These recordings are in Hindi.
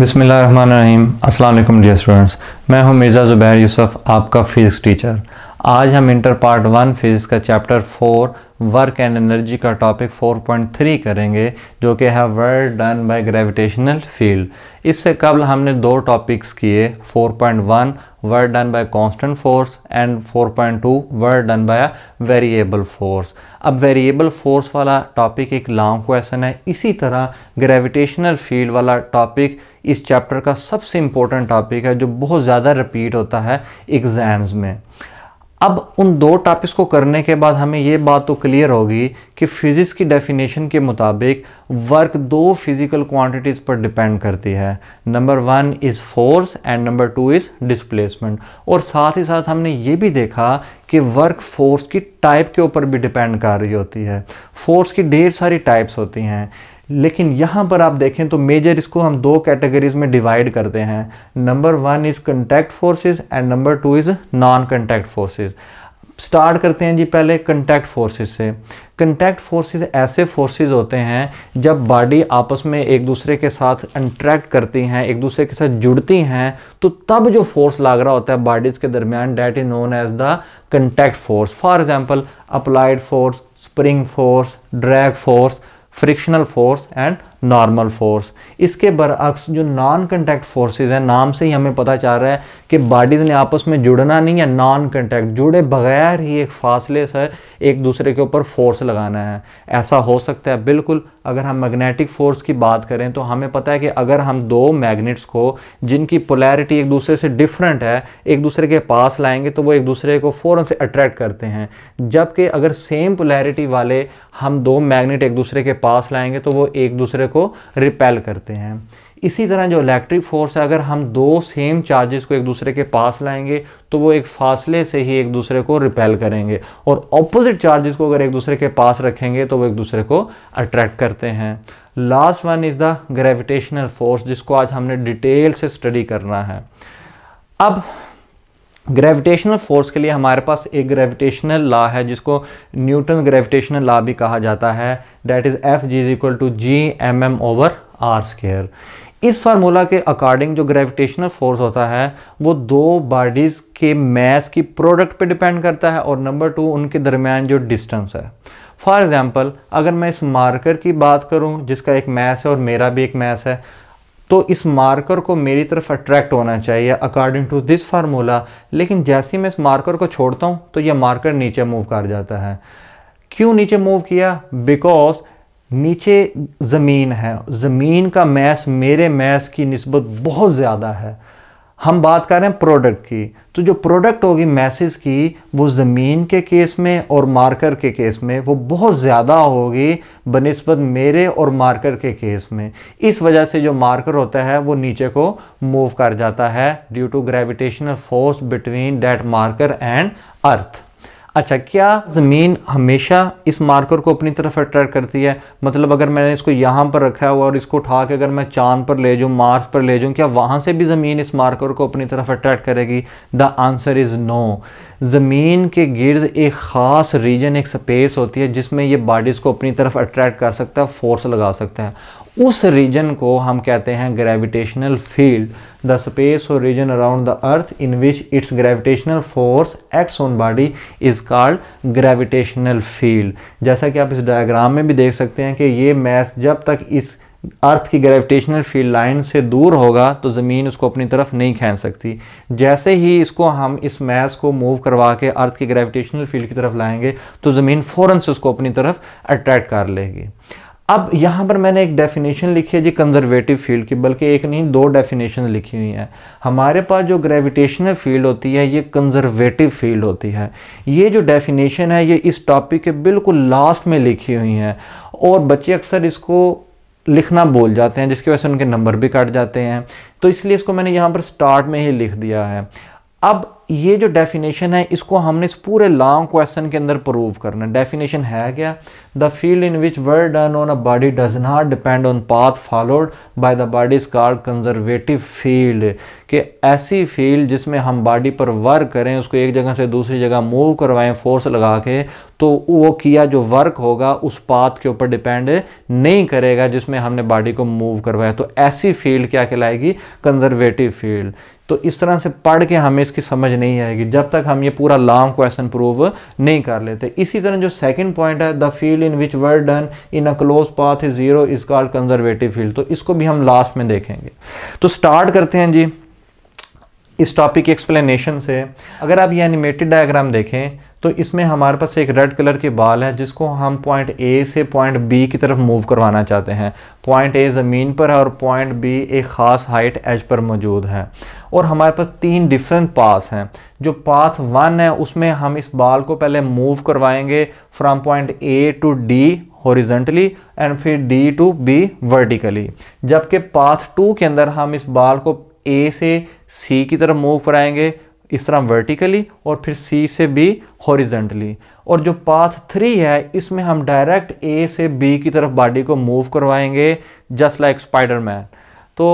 अस्सलाम वालेकुम डियर स्टूडेंट्स मैं हूं मिर्ज़ा ज़ुबैर यूसुफ़ आपका फ़िज़िक्स टीचर आज हम इंटर पार्ट वन फिजिक्स का chapter four work and energy का टॉपिक 4.3 करेंगे जो कि है work done by gravitational field इससे कबल हमने दो टॉपिक्स किए 4.1 work done by constant force and 4.2 work done by variable force अब वेरिएबल फोर्स वाला टॉपिक एक लॉन्ग क्वेश्चन है इसी तरह ग्रेविटेशनल फील्ड वाला टॉपिक इस चैप्टर का सबसे इंपॉर्टेंट टॉपिक है जो बहुत ज़्यादा रिपीट होता है एग्ज़ाम्स में अब उन दो टॉपिक्स को करने के बाद हमें ये बात तो क्लियर होगी कि फिज़िक्स की डेफिनेशन के मुताबिक वर्क दो फिज़िकल क्वांटिटीज़ पर डिपेंड करती है number one is force and number two is displacement और साथ ही साथ हमने ये भी देखा कि वर्क फोर्स की टाइप के ऊपर भी डिपेंड कर रही होती है फोर्स की ढेर सारी टाइप्स होती हैं लेकिन यहाँ पर आप देखें तो मेजर इसको हम दो कैटेगरीज में डिवाइड करते हैं number one is contact forces and number two is non contact forces start करते हैं जी पहले कंटैक्ट फोर्सेस से कंटैक्ट फोर्सेस ऐसे फोर्सेस होते हैं जब बॉडी आपस में एक दूसरे के साथ इंट्रैक्ट करती हैं एक दूसरे के साथ जुड़ती हैं तो तब जो फोर्स लाग रहा होता है बॉडीज़ के दरमियान that is known as the contact force for example applied force spring force drag force frictional force and normal force इसके बरअक्स जो नॉन कंटेक्ट फोर्सेज़ हैं नाम से ही हमें पता चल रहा है कि बॉडीज़ ने आपस में जुड़ना नहीं है नॉन कंटेक्ट जुड़े बगैर ही एक फासले से एक दूसरे के ऊपर फोर्स लगाना है ऐसा हो सकता है बिल्कुल अगर हम मैग्नेटिक फोर्स की बात करें तो हमें पता है कि अगर हम दो मैग्नेट्स को जिनकी पोलैरिटी एक दूसरे से डिफरेंट है एक दूसरे के पास लाएंगे तो वो एक दूसरे को फ़ौरन से अट्रैक्ट करते हैं जबकि अगर सेम पोलैरिटी वाले हम दो मैग्नेट एक दूसरे के पास लाएंगे तो वो एक दूसरे को रिपेल करते हैं इसी तरह जो इलेक्ट्रिक फोर्स है अगर हम दो सेम चार्जेस को एक दूसरे के पास लाएंगे तो वो एक फासले से ही एक दूसरे को रिपेल करेंगे और ऑपोजिट चार्जेस को अगर एक दूसरे के पास रखेंगे तो वो एक दूसरे को अट्रैक्ट करते हैं last one is the gravitational force जिसको आज हमने डिटेल से स्टडी करना है अब ग्रेविटेशनल फोर्स के लिए हमारे पास एक ग्रेविटेशनल लॉ है जिसको न्यूटन ग्रेविटेशनल लॉ भी कहा जाता है that is F G is equal to G M M over R square इस फार्मूला के अकॉर्डिंग जो ग्रेविटेशनल फोर्स होता है वो दो बॉडीज़ के मैस की प्रोडक्ट पे डिपेंड करता है और नंबर टू उनके दरमियान जो डिस्टेंस है फॉर एग्ज़ाम्पल अगर मैं इस मार्कर की बात करूँ जिसका एक मैस है और मेरा भी एक मैस है तो इस मार्कर को मेरी तरफ अट्रैक्ट होना चाहिए अकॉर्डिंग टू दिस फार्मूला लेकिन जैसे ही मैं इस मार्कर को छोड़ता हूँ तो यह मार्कर नीचे मूव कर जाता है क्यों नीचे मूव किया बिकॉज नीचे ज़मीन है ज़मीन का मैस मेरे मैस की नस्बत बहुत ज़्यादा है हम बात कर रहे हैं प्रोडक्ट की तो जो प्रोडक्ट होगी मैसेज की वो ज़मीन के केस में और मार्कर के केस में वो बहुत ज़्यादा होगी बनस्बत मेरे और मार्कर के केस में इस वजह से जो मार्कर होता है वो नीचे को मूव कर जाता है due to gravitational force between that marker and earth अच्छा क्या ज़मीन हमेशा इस मार्कर को अपनी तरफ अट्रैक्ट करती है मतलब अगर मैंने इसको यहाँ पर रखा हुआ और इसको उठा के अगर मैं चांद पर ले जाऊँ मार्स पर ले जाऊँ क्या वहाँ से भी ज़मीन इस मार्कर को अपनी तरफ अट्रैक्ट करेगी द आंसर इज़ नो ज़मीन के गिर्द एक ख़ास रीजन एक स्पेस होती है जिसमें ये बॉडीज़ को अपनी तरफ अट्रैक्ट कर सकता है फोर्स लगा सकता है उस रीजन को हम कहते हैं gravitational field the space or region around the earth in which its gravitational force acts on body is called gravitational field जैसा कि आप इस डायग्राम में भी देख सकते हैं कि ये मैस जब तक इस अर्थ की ग्रेविटेशनल फील्ड लाइन से दूर होगा तो ज़मीन उसको अपनी तरफ नहीं खींच सकती जैसे ही इसको हम इस मैस को मूव करवा के अर्थ की ग्रेविटेशनल फील्ड की तरफ लाएंगे तो ज़मीन फ़ौरन से उसको अपनी तरफ अट्रैक्ट कर लेगी अब यहाँ पर मैंने एक डेफिनेशन लिखी है जी कंजर्वेटिव फील्ड की बल्कि एक नहीं दो डेफिनेशन लिखी हुई हैं हमारे पास जो ग्रेविटेशनल फील्ड होती है ये कंजर्वेटिव फील्ड होती है ये जो डेफिनेशन है ये इस टॉपिक के बिल्कुल लास्ट में लिखी हुई हैं और बच्चे अक्सर इसको लिखना बोल जाते हैं जिसकी वजह से उनके नंबर भी कट जाते हैं तो इसलिए इसको मैंने यहाँ पर स्टार्ट में ही लिख दिया है अब ये जो डेफिनेशन है इसको हमने इस पूरे लॉन्ग क्वेश्चन के अंदर प्रूव करना डेफिनेशन है क्या the field in which work done on a body does not depend on path followed by the body is called conservative field कि ऐसी फील्ड जिसमें हम बॉडी पर वर्क करें उसको एक जगह से दूसरी जगह मूव करवाएं फोर्स लगा के तो वो किया जो वर्क होगा उस पाथ के ऊपर डिपेंड नहीं करेगा जिसमें हमने बॉडी को मूव करवाया तो ऐसी फील्ड क्या कहलाएगी कंजर्वेटिव फील्ड तो इस तरह से पढ़ के हमें इसकी समझ समझ नहीं आएगी जब तक हम ये पूरा लॉन्ग क्वेश्चन प्रूव नहीं कर लेते इसी तरह जो सेकंड पॉइंट है the field in which work done in a close path is zero is called conservative field तो इसको भी हम लास्ट में देखेंगे तो स्टार्ट करते हैं जी इस टॉपिक की एक्सप्लेनेशन से अगर आप ये एनिमेटेड डायग्राम देखें तो इसमें हमारे पास एक रेड कलर की बाल है जिसको हम पॉइंट ए से पॉइंट बी की तरफ मूव करवाना चाहते हैं पॉइंट ए ज़मीन पर है और पॉइंट बी एक ख़ास हाइट एज पर मौजूद है और हमारे पास तीन डिफरेंट पास हैं जो पाथ वन है उसमें हम इस बाल को पहले मूव करवाएंगे from point A to D horizontally and फिर डी टू बी वर्टिकली जबकि पाथ टू के अंदर हम इस बाल को ए से सी की तरफ मूव कराएंगे इस तरह वर्टिकली और फिर सी से बी हॉरिजेंटली और जो पाथ थ्री है इसमें हम डायरेक्ट ए से बी की तरफ बॉडी को मूव करवाएंगे जस्ट लाइक स्पाइडर मैन तो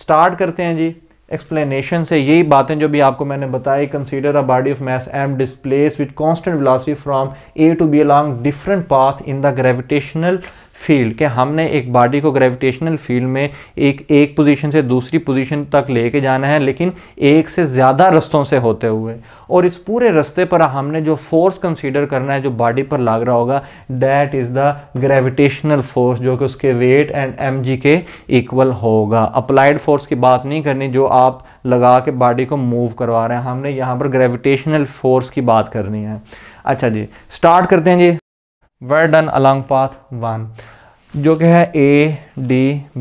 स्टार्ट करते हैं जी एक्सप्लेनेशन से यही बातें जो भी आपको मैंने बताई consider a body of mass M displace with constant velocity from A to B along different path in the gravitational field कि हमने एक बॉडी को ग्रेविटेशनल फील्ड में एक एक पोजीशन से दूसरी पोजीशन तक लेके जाना है लेकिन एक से ज़्यादा रस्तों से होते हुए और इस पूरे रस्ते पर हमने जो फोर्स कंसीडर करना है जो बॉडी पर लग रहा होगा that is the gravitational force जो कि उसके वेट एंड एम के इक्वल होगा अप्लाइड फोर्स की बात नहीं करनी जो आप लगा के बॉडी को मूव करवा रहे हैं हमने यहाँ पर ग्रेविटेशनल फोर्स की बात करनी है अच्छा जी स्टार्ट करते हैं जी work done along path one जो कि है ए डी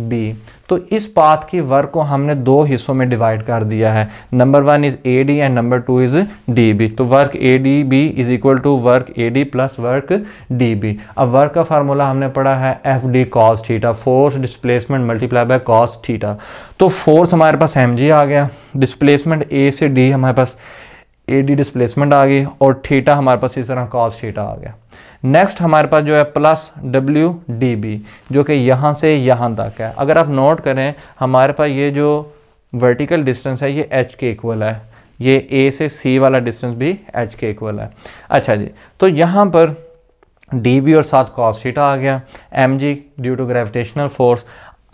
बी तो इस पाथ की वर्क को हमने दो हिस्सों में डिवाइड कर दिया है number one is A D and number two is D B तो work A D B is equal to work A D plus work D B अब वर्क का फार्मूला हमने पढ़ा है F D cos theta force displacement multiply by cos theta तो फोर्स हमारे पास एम जी आ गया डिस्प्लेसमेंट ए से डी हमारे पास ए डी डिस्प्लेसमेंट आ गई और थीटा हमारे पास इस तरह कॉस थीटा आ गया नेक्स्ट हमारे पास जो है प्लस डब्ल्यू डी बी जो कि यहाँ से यहाँ तक है अगर आप नोट करें हमारे पास ये जो वर्टिकल डिस्टेंस है ये एच के इक्वल है ये ए से सी वाला डिस्टेंस भी एच के इक्वल है अच्छा जी तो यहाँ पर डी बी और साथ कॉस थीटा आ गया M G due to gravitational force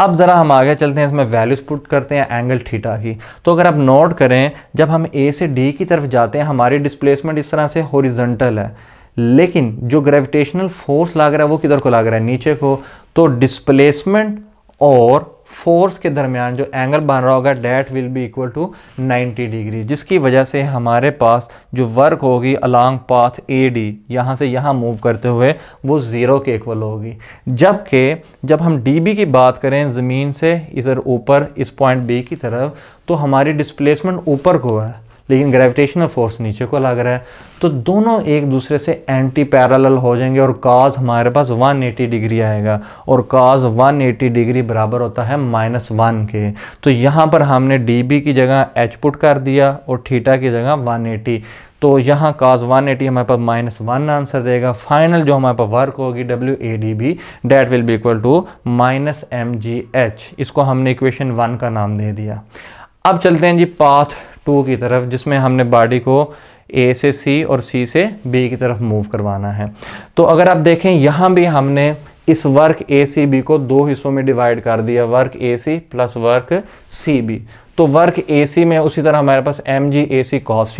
अब ज़रा हम आगे चलते हैं इसमें वैल्यूज पुट करते हैं एंगल थीटा की तो अगर आप नोट करें जब हम ए से डी की तरफ जाते हैं हमारी डिस्प्लेसमेंट इस तरह से होरिजेंटल है लेकिन जो ग्रेविटेशनल फोर्स लग रहा है वो किधर को लग रहा है नीचे को तो डिस्प्लेसमेंट और फोर्स के दरमियान जो एंगल बन रहा होगा that will be equal to 90 degree जिसकी वजह से हमारे पास जो वर्क होगी अलॉन्ग पाथ ए डी यहाँ से यहाँ मूव करते हुए वो ज़ीरो के इक्वल होगी जबकि जब हम डी बी की बात करें ज़मीन से इधर ऊपर इस पॉइंट बी की तरफ तो हमारी डिस्प्लेसमेंट ऊपर को है लेकिन ग्रेविटेशनल फोर्स नीचे को लग रहा है तो दोनों एक दूसरे से एंटी पैरल हो जाएंगे और काज हमारे पास 180 डिग्री आएगा और काज 180 डिग्री बराबर होता है माइनस वन के तो यहाँ पर हमने डी की जगह एच पुट कर दिया और थीटा की जगह 180 तो यहाँ काज 180 हमारे पास माइनस वन आंसर देगा फाइनल जो हमारे पास वर्क होगी W A D B that will be equal to minus M G H इसको हमने इक्वेशन वन का नाम दे दिया अब चलते हैं जी पाथ टू की तरफ जिसमें हमने बॉडी को ए से सी और सी से बी की तरफ मूव करवाना है तो अगर आप देखें यहाँ भी हमने इस वर्क ए सी बी को दो हिस्सों में डिवाइड कर दिया work A C plus work C B तो वर्क ए सी में उसी तरह हमारे पास M G A C cos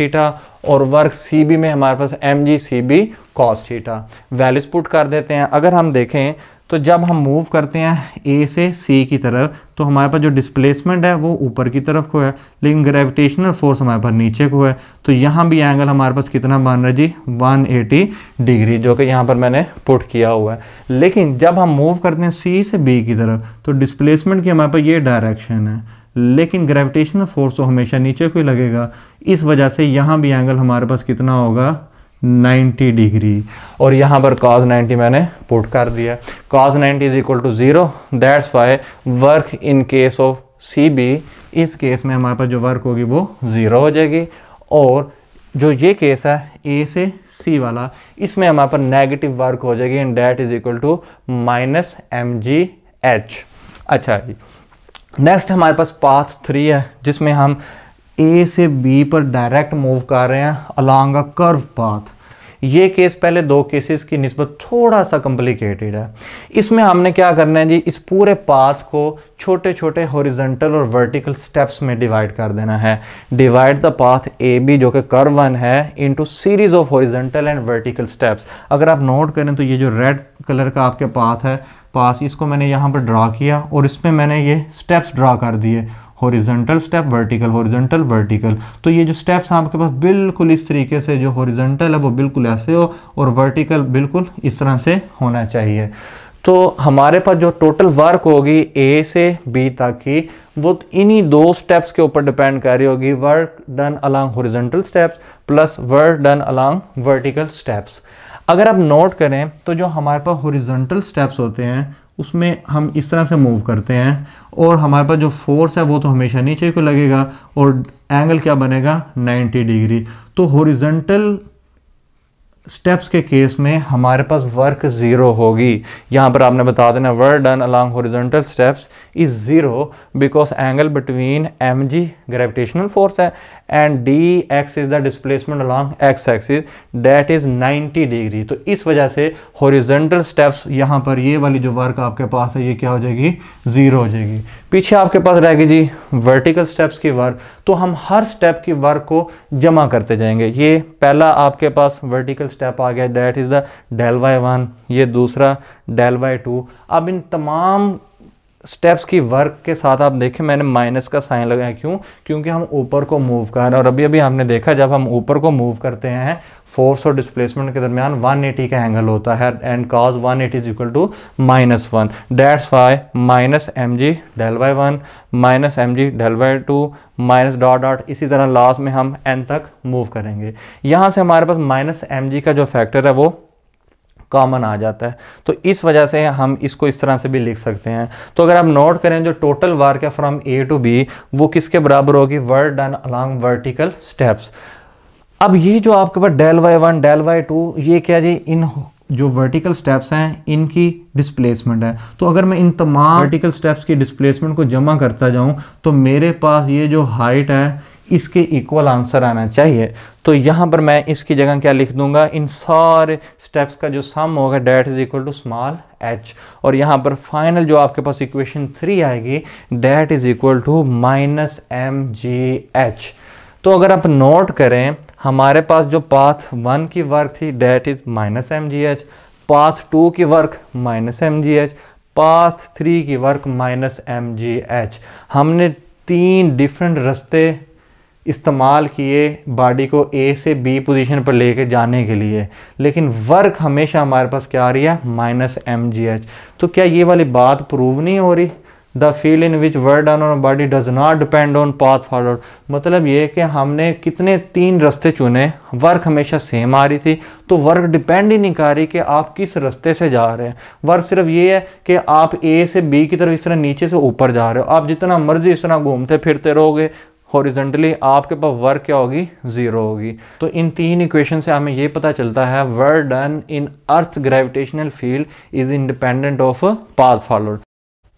और वर्क सी बी में हमारे पास एम जी C B cos theta values put कर देते हैं अगर हम देखें तो जब हम मूव करते हैं ए से सी की तरफ तो हमारे पास जो डिस्प्लेसमेंट है वो ऊपर की तरफ को है लेकिन ग्रेविटेशनल फोर्स हमारे पास नीचे को है तो यहाँ भी एंगल हमारे पास कितना मान रहा है जी 180 डिग्री जो कि यहाँ पर मैंने पुट किया हुआ है लेकिन जब हम मूव करते हैं सी से बी की तरफ तो डिस्प्लेसमेंट की हमारे पास ये डायरेक्शन है लेकिन ग्रेविटेशनल फोर्स तो हमेशा नीचे को ही लगेगा इस वजह से यहाँ भी एंगल हमारे पास कितना होगा 90 डिग्री और यहाँ पर कॉज 90 मैंने पुट कर दिया cause 90 is equal to zero that's why work in case of C B इस केस में हमारे पास जो वर्क होगी वो ज़ीरो हो जाएगी और जो ये केस है ए से सी वाला इसमें हमारे पर नेगेटिव वर्क हो जाएगी and that is equal to minus M G H अच्छा जी नेक्स्ट हमारे पास पाथ थ्री है जिसमें हम ए से बी पर डायरेक्ट मूव कर रहे हैं अलॉन्ग अ कर्व पाथ ये केस पहले दो केसेस की नस्बत थोड़ा सा कम्प्लिकेटेड है इसमें हमने क्या करना है जी इस पूरे पाथ को छोटे छोटे हॉरिजेंटल और वर्टिकल स्टेप्स में डिवाइड कर देना है divide the path A B जो कि कर वन है into series of horizontal and vertical steps अगर आप नोट करें तो ये जो रेड कलर का आपके पाथ है पास इसको मैंने यहाँ पर ड्रा किया और इसमें मैंने ये स्टेप्स ड्रा कर दिए horizontal step vertical horizontal vertical तो ये जो स्टेप्स आपके पास बिल्कुल इस तरीके से जो हॉरिजेंटल है वो बिल्कुल ऐसे हो और वर्टिकल बिल्कुल इस तरह से होना चाहिए तो हमारे पास जो टोटल वर्क होगी ए से बी तक की वो इन्हीं दो स्टेप्स के ऊपर डिपेंड कर रही होगी work done along horizontal steps plus work done along vertical steps अगर आप नोट करें तो जो हमारे पास हॉरिजॉन्टल स्टेप्स होते हैं उसमें हम इस तरह से मूव करते हैं और हमारे पास जो फोर्स है वो तो हमेशा नीचे को लगेगा और एंगल क्या बनेगा 90 डिग्री तो हॉरिजॉन्टल स्टेप्स के केस में हमारे पास वर्क ज़ीरो होगी यहाँ पर आपने बता देना work done along horizontal steps is zero because angle between m g gravitational force है and d x is the displacement along x axis that is 90 degree तो इस वजह से हॉरिजॉन्टल स्टेप्स यहाँ पर ये वाली जो वर्क आपके पास है ये क्या हो जाएगी ज़ीरो हो जाएगी पीछे आपके पास रहेगी जी वर्टिकल स्टेप्स की वर्क तो हम हर स्टेप की वर्क को जमा करते जाएंगे ये पहला आपके पास वर्टिकल स्टेप आ गया that is the del y one ये दूसरा डेल वाई टू अब इन तमाम स्टेप्स की वर्क के साथ आप देखें मैंने माइनस का साइन लगाया क्यों क्योंकि हम ऊपर को मूव कर रहे हैं और अभी अभी हमने देखा जब हम ऊपर को मूव करते हैं फोर्स और डिस्प्लेसमेंट के दरमियान 180 का एंगल होता है and cos 180 eighty is equal to minus one that's why minus M g del y one minus M g del y two minus dot dot इसी तरह लास्ट में हम एन तक मूव करेंगे यहाँ से हमारे पास माइनस एम जी का जो फैक्टर है वो कॉमन आ जाता है तो इस वजह से हम इसको इस तरह से भी लिख सकते हैं तो अगर आप नोट करें जो टोटल वर्क है फ्रॉम ए टू बी वो किसके बराबर होगी work done along vertical steps अब ये जो आपके पास del y one del y two ये क्या जी इन जो वर्टिकल स्टेप्स हैं इनकी डिस्प्लेसमेंट है तो अगर मैं इन तमाम वर्टिकल स्टेप्स की डिस्प्लेसमेंट को जमा करता जाऊं तो मेरे पास ये जो हाइट है इसके इक्वल आंसर आना चाहिए तो यहाँ पर मैं इसकी जगह क्या लिख दूंगा इन सारे स्टेप्स का जो सम होगा that is equal to small h और यहाँ पर फाइनल जो आपके पास इक्वेशन थ्री आएगी that is equal to minus m g h तो अगर आप नोट करें हमारे पास जो पाथ वन की वर्क थी that is minus M G h path two की work minus M G h path three की work minus M G h हमने तीन डिफरेंट रस्ते इस्तेमाल किए बॉडी को ए से बी पोजीशन पर लेके जाने के लिए लेकिन वर्क हमेशा हमारे पास क्या आ रही है माइनस एम जी एच तो क्या ये वाली बात प्रूव नहीं हो रही the field in which work done on body does not depend on path forward मतलब ये कि हमने कितने तीन रास्ते चुने वर्क हमेशा सेम आ रही थी तो वर्क डिपेंड ही नहीं कर रही कि आप किस रास्ते से जा रहे हैं वर्क सिर्फ ये है कि आप ए से बी की तरफ इस तरह नीचे से ऊपर जा रहे हो आप जितना मर्जी इस तरह घूमते फिरते रहोगे हॉरिजेंटली आपके पास वर्क क्या होगी ज़ीरो होगी तो इन तीन इक्वेशन से हमें ये पता चलता है work done in earth gravitational field is independent of path followed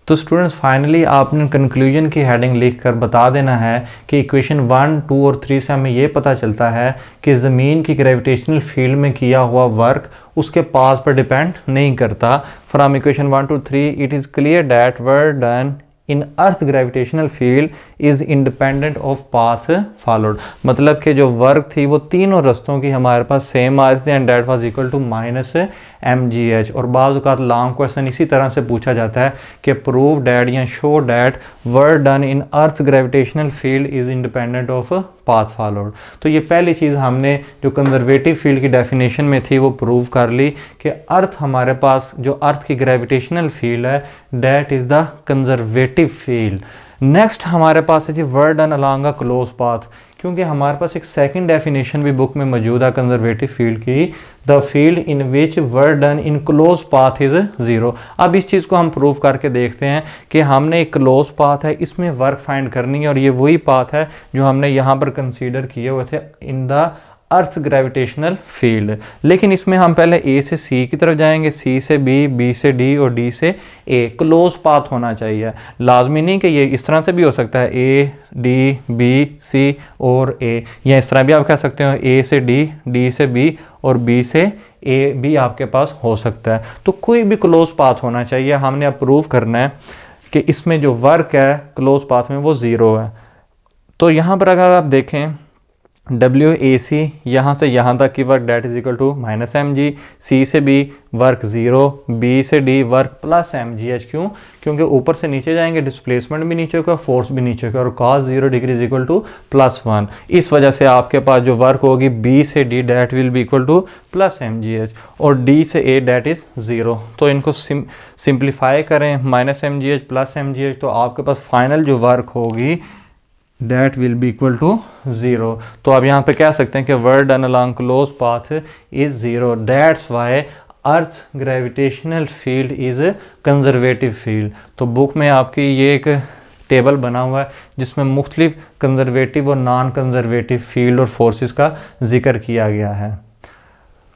तो स्टूडेंट्स फाइनली आपने कंक्लूजन की हेडिंग लिख कर बता देना है कि इक्वेशन वन टू और थ्री से हमें ये पता चलता है कि ज़मीन की ग्रेविटेशनल फील्ड में किया हुआ वर्क उसके पास पर डिपेंड नहीं करता from equation one two three it is clear that work done in earth gravitational field is independent of path followed मतलब कि जो वर्क थी वो तीनों रस्तों की हमारे पास सेम आ रही थी and that was equal to minus M G h और बाज़ात लॉन्ग क्वेश्चन इसी तरह से पूछा जाता है कि प्रूव डैट या show that work done in earth gravitational field is independent of path followed तो ये पहली चीज़ हमने जो कंजर्वेटिव फील्ड की डेफिनेशन में थी वो प्रूव कर ली कि अर्थ हमारे पास जो अर्थ की ग्रेविटेशनल फील्ड है that is the conservative field next हमारे पास है जी वर्ड एंड अलॉन्ग अ क्लोज पाथ क्योंकि हमारे पास एक सेकंड डेफिनेशन भी बुक में मौजूद है कंजर्वेटिव फील्ड की the field in which work done in close path is zero अब इस चीज़ को हम प्रूव करके देखते हैं कि हमने एक क्लोज पाथ है इसमें वर्क फाइंड करनी है और ये वही पाथ है जो हमने यहाँ पर कंसीडर किए हुए थे in the earth gravitational field लेकिन इसमें हम पहले ए से सी की तरफ जाएंगे सी से बी बी से डी और डी से ए क्लोज पाथ होना चाहिए लाजमी नहीं कि ये इस तरह से भी हो सकता है ए डी बी सी और ए या इस तरह भी आप कह सकते हो ए से डी डी से बी और बी से ए भी आपके पास हो सकता है तो कोई भी क्लोज पाथ होना चाहिए हमने अब प्रूव करना है कि इसमें जो वर्क है क्लोज पाथ में वो ज़ीरो है तो यहाँ पर अगर आप देखें डब्ल्यू ए सी यहाँ से यहाँ तक की work that is equal to minus M G C से बी वर्क ज़ीरो बी से डी वर्क प्लस एम जी एच क्यों क्योंकि ऊपर से नीचे जाएंगे डिस्प्लेसमेंट भी नीचे होगा फोर्स भी नीचे होगा और cos zero degree is equal to plus one इस वजह से आपके पास जो वर्क होगी बी से D that will be equal to plus m ji h और डी से ए डेट इज़ ज़ीरो तो इनको सिंप्लीफाई करें minus M G h plus m जी एच तो आपके पास फाइनल जो वर्क होगी that will be equal to zero तो आप यहाँ पे कह सकते हैं कि work done along close path is zero that's why earth gravitational field is conservative field तो बुक में आपकी ये एक टेबल बना हुआ है जिसमें मुख्तलिफ कंजर्वेटिव और नॉन कंजर्वेटिव फील्ड और फोर्सेस का जिक्र किया गया है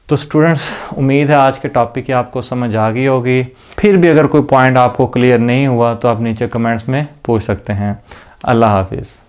तो स्टूडेंट्स उम्मीद है आज के टॉपिक की आपको समझ आ गई होगी फिर भी अगर कोई पॉइंट आपको क्लियर नहीं हुआ तो आप नीचे कमेंट्स में पूछ सकते हैं अल्लाह हाफिज़